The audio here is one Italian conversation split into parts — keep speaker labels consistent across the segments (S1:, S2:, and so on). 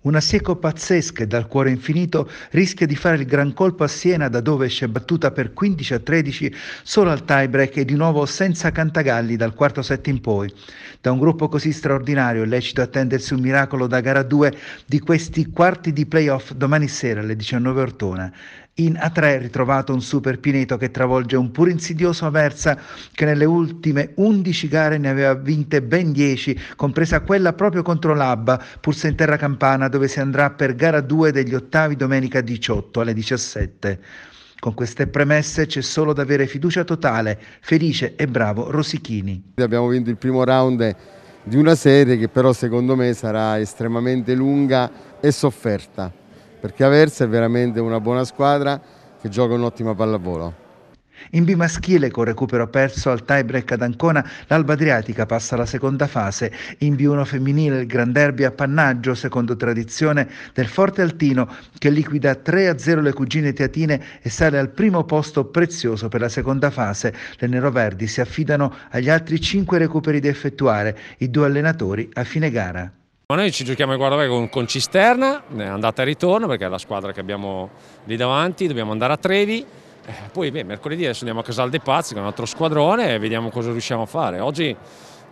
S1: Una seco pazzesca e dal cuore infinito rischia di fare il gran colpo a Siena da dove esce battuta per 15 a 13 solo al tiebreak e di nuovo senza cantagalli dal quarto set in poi. Da un gruppo così straordinario è lecito attendersi un miracolo da gara 2 di questi quarti di playoff domani sera alle 19 Ortona. In A3 ritrovato un super Pineto che travolge un pur insidioso Aversa che nelle ultime 11 gare ne aveva vinte ben 10, compresa quella proprio contro l'Abba, pur se in terra campana dove si andrà per gara 2 degli ottavi domenica 18 alle 17. Con queste premesse c'è solo da avere fiducia totale, felice e bravo Rosichini.
S2: Abbiamo vinto il primo round di una serie che però secondo me sarà estremamente lunga e sofferta, perché Aversa è veramente una buona squadra che gioca un'ottima pallavolo.
S1: In B maschile, con recupero perso al break ad Ancona, l'Alba Adriatica passa alla seconda fase. In B1 femminile, il Gran Derby appannaggio, secondo tradizione, del Forte Altino, che liquida 3-0 le cugine teatine e sale al primo posto prezioso per la seconda fase. Le neroverdi si affidano agli altri 5 recuperi da effettuare, i due allenatori a fine gara.
S3: Ma noi ci giochiamo il guardavai con, con Cisterna, andata e ritorno, perché è la squadra che abbiamo lì davanti, dobbiamo andare a Trevi. Eh, poi beh, mercoledì adesso andiamo a Casal dei Pazzi con un altro squadrone e vediamo cosa riusciamo a fare. Oggi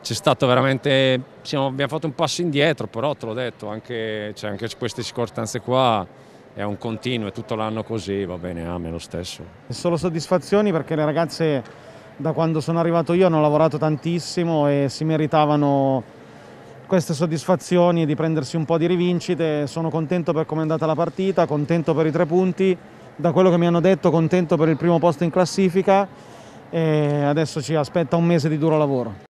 S3: c'è stato veramente, siamo, abbiamo fatto un passo indietro, però te l'ho detto, anche, cioè, anche queste circostanze qua è un continuo, è tutto l'anno così, va bene, a me lo stesso.
S4: Solo soddisfazioni perché le ragazze da quando sono arrivato io hanno lavorato tantissimo e si meritavano queste soddisfazioni di prendersi un po' di rivincite. Sono contento per come è andata la partita, contento per i tre punti da quello che mi hanno detto contento per il primo posto in classifica e adesso ci aspetta un mese di duro lavoro.